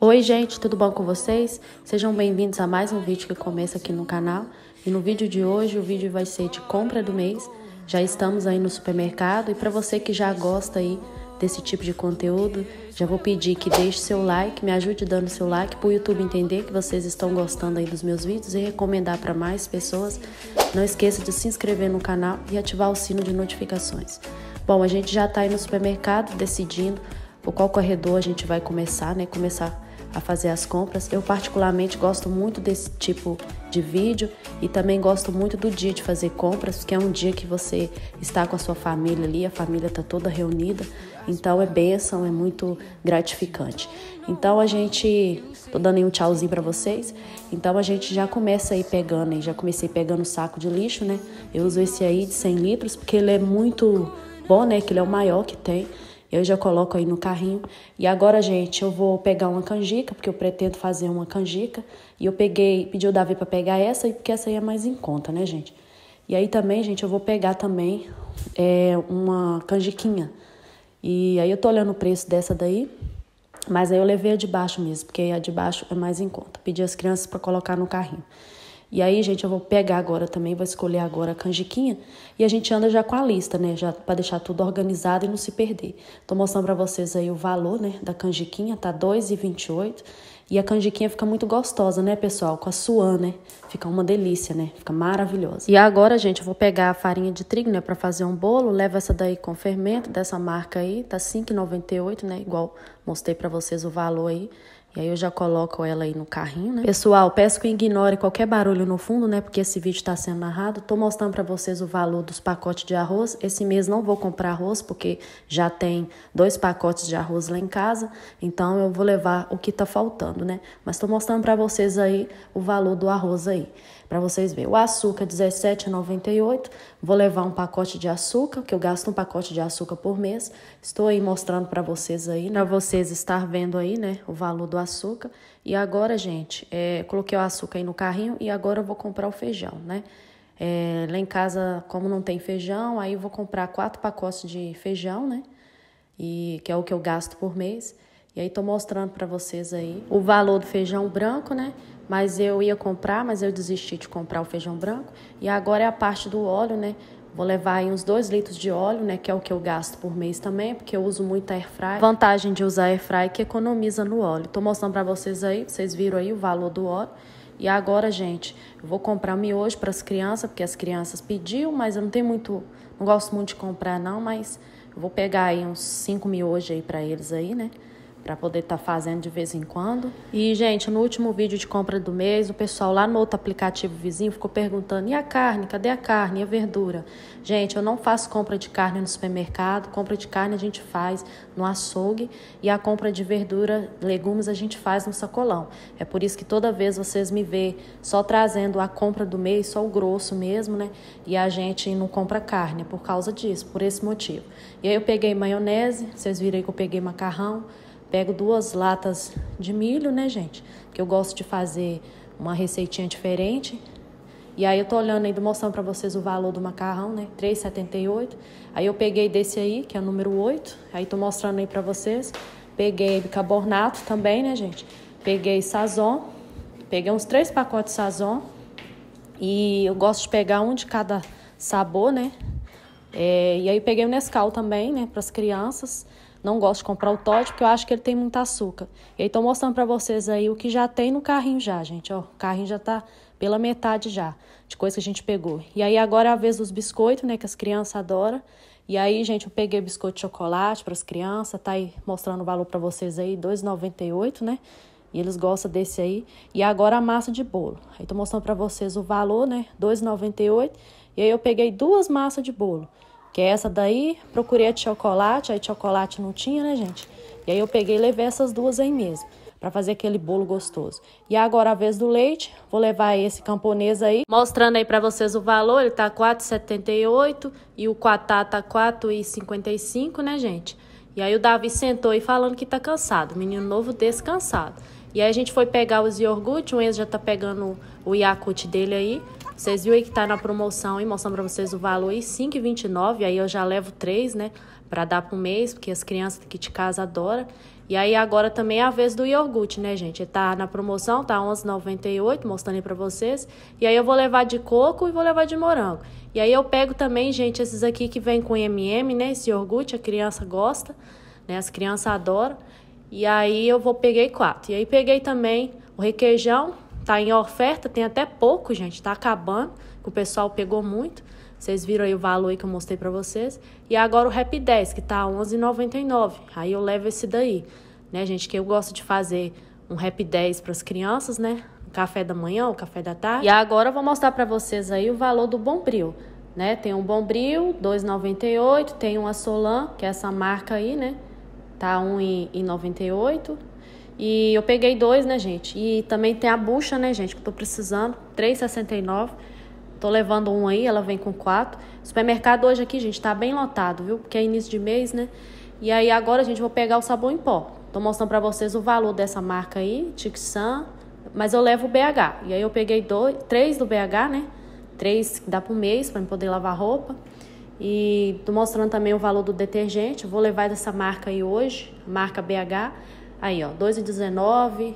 Oi gente, tudo bom com vocês? Sejam bem-vindos a mais um vídeo que começa aqui no canal. E no vídeo de hoje, o vídeo vai ser de compra do mês. Já estamos aí no supermercado e para você que já gosta aí desse tipo de conteúdo, já vou pedir que deixe seu like, me ajude dando seu like para o YouTube entender que vocês estão gostando aí dos meus vídeos e recomendar para mais pessoas. Não esqueça de se inscrever no canal e ativar o sino de notificações. Bom, a gente já está aí no supermercado decidindo por qual corredor a gente vai começar, né? Começar a fazer as compras. Eu particularmente gosto muito desse tipo de vídeo e também gosto muito do dia de fazer compras, que é um dia que você está com a sua família ali, a família está toda reunida, então é bênção, é muito gratificante. Então a gente, tô dando aí um tchauzinho para vocês. Então a gente já começa aí pegando, já comecei pegando o saco de lixo, né? Eu uso esse aí de 100 litros porque ele é muito bom, né? Que ele é o maior que tem. Eu já coloco aí no carrinho. E agora, gente, eu vou pegar uma canjica, porque eu pretendo fazer uma canjica. E eu peguei, pedi o Davi para pegar essa, porque essa aí é mais em conta, né, gente? E aí também, gente, eu vou pegar também é, uma canjiquinha. E aí eu tô olhando o preço dessa daí, mas aí eu levei a de baixo mesmo, porque a de baixo é mais em conta. Pedi as crianças para colocar no carrinho. E aí, gente, eu vou pegar agora também, vou escolher agora a canjiquinha e a gente anda já com a lista, né, já para deixar tudo organizado e não se perder. Tô mostrando para vocês aí o valor, né, da canjiquinha, tá 2,28. E a canjiquinha fica muito gostosa, né, pessoal? Com a suã, né? Fica uma delícia, né? Fica maravilhosa. E agora, gente, eu vou pegar a farinha de trigo, né, para fazer um bolo. Leva essa daí com fermento, dessa marca aí, tá R$5,98, né? Igual mostrei para vocês o valor aí. E aí eu já coloco ela aí no carrinho, né? Pessoal, peço que ignore qualquer barulho no fundo, né? Porque esse vídeo está sendo narrado. Tô mostrando para vocês o valor dos pacotes de arroz. Esse mês não vou comprar arroz, porque já tem dois pacotes de arroz lá em casa. Então eu vou levar o que tá faltando, né? Mas tô mostrando para vocês aí o valor do arroz aí para vocês verem. O açúcar R$17,98. Vou levar um pacote de açúcar, que eu gasto um pacote de açúcar por mês. Estou aí mostrando para vocês aí, para vocês estar vendo aí, né, o valor do açúcar. E agora, gente, é, coloquei o açúcar aí no carrinho e agora eu vou comprar o feijão, né? É, lá em casa, como não tem feijão, aí eu vou comprar quatro pacotes de feijão, né? E que é o que eu gasto por mês. E aí tô mostrando para vocês aí o valor do feijão branco, né? Mas eu ia comprar, mas eu desisti de comprar o feijão branco. E agora é a parte do óleo, né? Vou levar aí uns 2 litros de óleo, né? Que é o que eu gasto por mês também, porque eu uso muito airfry. Vantagem de usar airfry é que economiza no óleo. Tô mostrando para vocês aí, vocês viram aí o valor do óleo. E agora, gente, eu vou comprar miojo para as crianças, porque as crianças pediu, mas eu não tenho muito, não gosto muito de comprar não, mas eu vou pegar aí uns 5 miojos aí para eles aí, né? para poder estar tá fazendo de vez em quando. E, gente, no último vídeo de compra do mês, o pessoal lá no outro aplicativo vizinho ficou perguntando: e a carne? Cadê a carne? E a verdura? Gente, eu não faço compra de carne no supermercado, compra de carne a gente faz no açougue e a compra de verdura, legumes a gente faz no sacolão. É por isso que toda vez vocês me vê só trazendo a compra do mês, só o grosso mesmo, né? E a gente não compra carne por causa disso, por esse motivo. E aí eu peguei maionese, vocês viram aí que eu peguei macarrão. Pego duas latas de milho, né, gente? Que eu gosto de fazer uma receitinha diferente. E aí eu tô olhando aí, mostrando para vocês o valor do macarrão, né? 3,78. Aí eu peguei desse aí, que é o número 8. Aí tô mostrando aí para vocês. Peguei bicarbonato também, né, gente? Peguei sazon. Peguei uns três pacotes de sazon. E eu gosto de pegar um de cada sabor, né? É, e aí peguei o Nescau também, né, para as crianças. Não gosto de comprar o toddy porque eu acho que ele tem muito açúcar. E aí tô mostrando para vocês aí o que já tem no carrinho já, gente, ó. O carrinho já tá pela metade já de coisa que a gente pegou. E aí agora é a vez dos biscoitos, né, que as crianças adoram. E aí, gente, eu peguei biscoito de chocolate para as crianças, tá aí mostrando o valor para vocês aí, 2,98, né? E eles gostam desse aí. E agora a massa de bolo. Aí tô mostrando para vocês o valor, né? 2,98. E aí eu peguei duas massas de bolo. Que é essa daí, procurei a de chocolate, aí chocolate não tinha, né, gente? E aí eu peguei e levei essas duas aí mesmo, para fazer aquele bolo gostoso. E agora a vez do leite, vou levar esse camponês aí, mostrando aí para vocês o valor, ele tá 4,78 e o quatá tá 4,55, né, gente? E aí o Davi sentou e falando que tá cansado, menino novo descansado. E aí a gente foi pegar os iogurte, o Enzo já tá pegando o Yakut dele aí. Vocês viram aí que tá na promoção, hein? Mostrando para vocês o valor aí, 5,29. Aí eu já levo três, né? para dar pro mês, porque as crianças aqui de casa adoram. E aí agora também é a vez do iogurte, né, gente? Tá na promoção, tá 11,98, mostrando aí pra vocês. E aí eu vou levar de coco e vou levar de morango. E aí eu pego também, gente, esses aqui que vem com M&M, né? Esse iogurte, a criança gosta, né? As crianças adoram. E aí eu vou peguei quatro. E aí peguei também o requeijão, Tá em oferta, tem até pouco, gente, tá acabando, que o pessoal pegou muito. Vocês viram aí o valor aí que eu mostrei para vocês. E agora o Rap 10, que tá 11,99. Aí eu levo esse daí, né, gente, que eu gosto de fazer um Rap 10 para as crianças, né? café da manhã, o café da tarde. E agora eu vou mostrar para vocês aí o valor do Bombril, né? Tem um Bombril 2,98, tem uma Solan, que é essa marca aí, né? Tá R$1,98. E eu peguei dois, né, gente? E também tem a bucha, né, gente, que eu tô precisando, 3,69. Tô levando um aí, ela vem com quatro. Supermercado hoje aqui, gente, tá bem lotado, viu? Porque é início de mês, né? E aí agora, gente, vou pegar o sabão em pó. Tô mostrando pra vocês o valor dessa marca aí, Tixan. Mas eu levo o BH. E aí eu peguei dois, três do BH, né? Três que dá pro mês, pra eu poder lavar roupa. E tô mostrando também o valor do detergente. Vou levar dessa marca aí hoje, marca BH. Aí, ó, 2,19,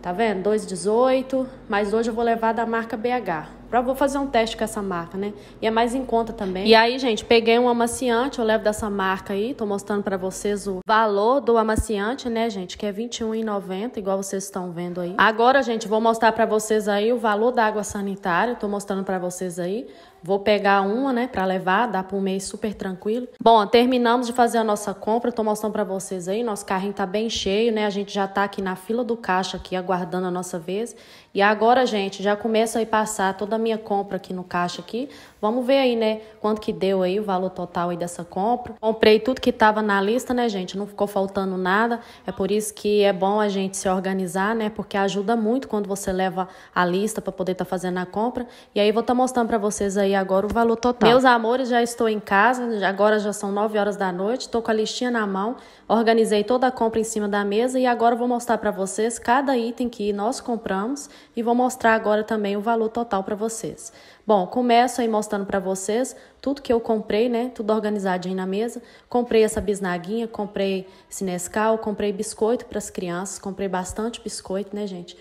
tá vendo? 2,18, mas hoje eu vou levar da marca BH. Pra, vou fazer um teste com essa marca, né? E é mais em conta também. E aí, gente, peguei um amaciante, eu levo dessa marca aí, tô mostrando pra vocês o valor do amaciante, né, gente? Que é R$21,90, igual vocês estão vendo aí. Agora, gente, vou mostrar pra vocês aí o valor da água sanitária, tô mostrando pra vocês aí. Vou pegar uma, né, para levar, dá para um mês super tranquilo. Bom, terminamos de fazer a nossa compra, tô mostrando para vocês aí, nosso carrinho tá bem cheio, né? A gente já tá aqui na fila do caixa aqui aguardando a nossa vez. E agora, gente, já começo a passar toda a minha compra aqui no caixa aqui. Vamos ver aí, né, quanto que deu aí o valor total aí dessa compra. Comprei tudo que tava na lista, né, gente? Não ficou faltando nada. É por isso que é bom a gente se organizar, né? Porque ajuda muito quando você leva a lista para poder estar tá fazendo a compra. E aí vou estar tá mostrando para vocês aí aí agora o valor total. Meus amores, já estou em casa, agora já são 9 horas da noite, estou com a listinha na mão, organizei toda a compra em cima da mesa e agora vou mostrar para vocês cada item que nós compramos e vou mostrar agora também o valor total para vocês. Bom, começo aí mostrando para vocês tudo que eu comprei, né? Tudo organizadinho na mesa. Comprei essa bisnaguinha, comprei esse Nescau, comprei biscoito para as crianças, comprei bastante biscoito, né, gente?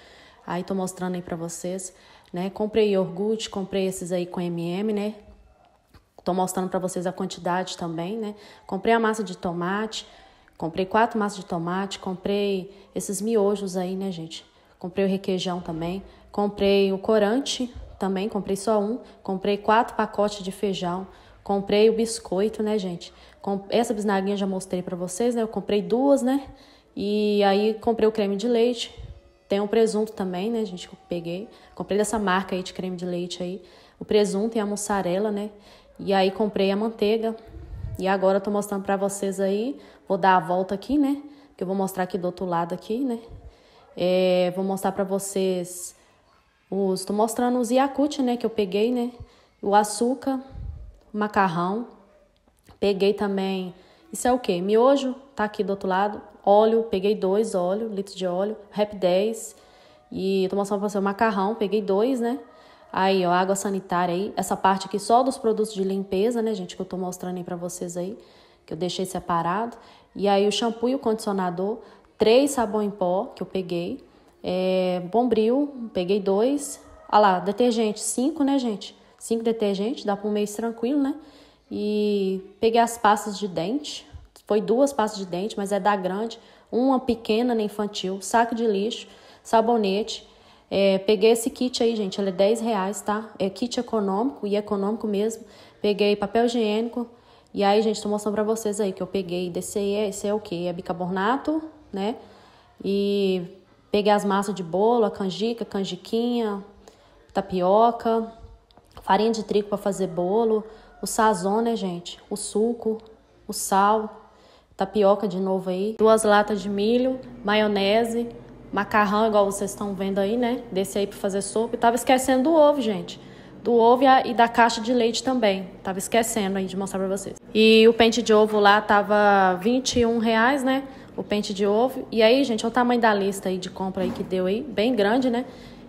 Aí tô mostrando aí para vocês né? Comprei iogurte, comprei esses aí com MM, né? Tô mostrando para vocês a quantidade também, né? Comprei a massa de tomate, comprei quatro massas de tomate, comprei esses miojos aí, né, gente? Comprei o requeijão também, comprei o corante também, comprei só um, comprei quatro pacotes de feijão, comprei o biscoito, né, gente? Essa bisnaguinha já mostrei para vocês, né? Eu comprei duas, né? E aí comprei o creme de leite, tem o presunto também, né, gente, que eu peguei. Comprei dessa marca aí de creme de leite aí. O presunto e a mussarela, né? E aí comprei a manteiga. E agora eu tô mostrando pra vocês aí. Vou dar a volta aqui, né? Que eu vou mostrar aqui do outro lado aqui, né? É, vou mostrar pra vocês os... Tô mostrando os Yakut, né? Que eu peguei, né? O açúcar, o macarrão. Peguei também isso é o que? Miojo tá aqui do outro lado. Óleo, peguei dois óleo, litro de óleo, rep 10. E tô mostrando pra você o macarrão, peguei dois, né? Aí, ó, água sanitária aí. Essa parte aqui só dos produtos de limpeza, né, gente, que eu tô mostrando aí pra vocês aí, que eu deixei separado. E aí o shampoo e o condicionador, três sabão em pó que eu peguei. É, bombril, peguei dois. Ah lá, detergente, cinco, né, gente? Cinco detergentes, dá para um mês tranquilo, né? e peguei as pastas de dente. Foi duas pastas de dente, mas é da grande, uma pequena na né, infantil, saco de lixo, sabonete. É, peguei esse kit aí, gente, ele é 10 reais, tá? É kit econômico e econômico mesmo. Peguei papel higiênico. E aí, gente, tô mostrando pra vocês aí que eu peguei. Desse aí, é, esse é o que? É bicarbonato, né? E peguei as massas de bolo, a canjica, canjiquinha, tapioca, farinha de trigo para fazer bolo, o sazon, né, gente? O suco, o sal, tapioca de novo aí, duas latas de milho, maionese, macarrão, igual vocês estão vendo aí, né? Desse aí para fazer sopa. E tava esquecendo do ovo, gente. Do ovo e da caixa de leite também. Tava esquecendo aí de mostrar para vocês. E o pente de ovo lá tava 21 reais, né? O pente de ovo. E aí, gente, olha o tamanho da lista aí de compra aí que deu aí. Bem grande, né?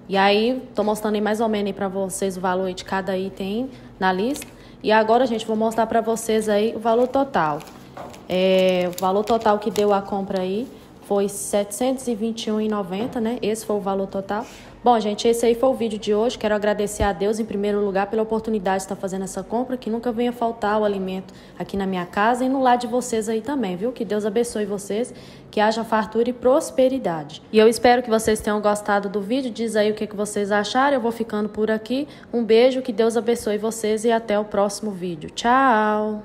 E aí, tô mostrando aí mais ou menos aí pra vocês o valor aí de cada item na lista. E agora, gente, vou mostrar para vocês aí o valor total. É, o valor total que deu a compra aí foi R$ 721,90, né? Esse foi o valor total. Bom, gente, esse aí foi o vídeo de hoje. Quero agradecer a Deus, em primeiro lugar, pela oportunidade de estar fazendo essa compra. Que nunca venha faltar o alimento aqui na minha casa e no lar de vocês aí também, viu? Que Deus abençoe vocês, que haja fartura e prosperidade. E eu espero que vocês tenham gostado do vídeo. Diz aí o que, que vocês acharam. Eu vou ficando por aqui. Um beijo, que Deus abençoe vocês e até o próximo vídeo. Tchau!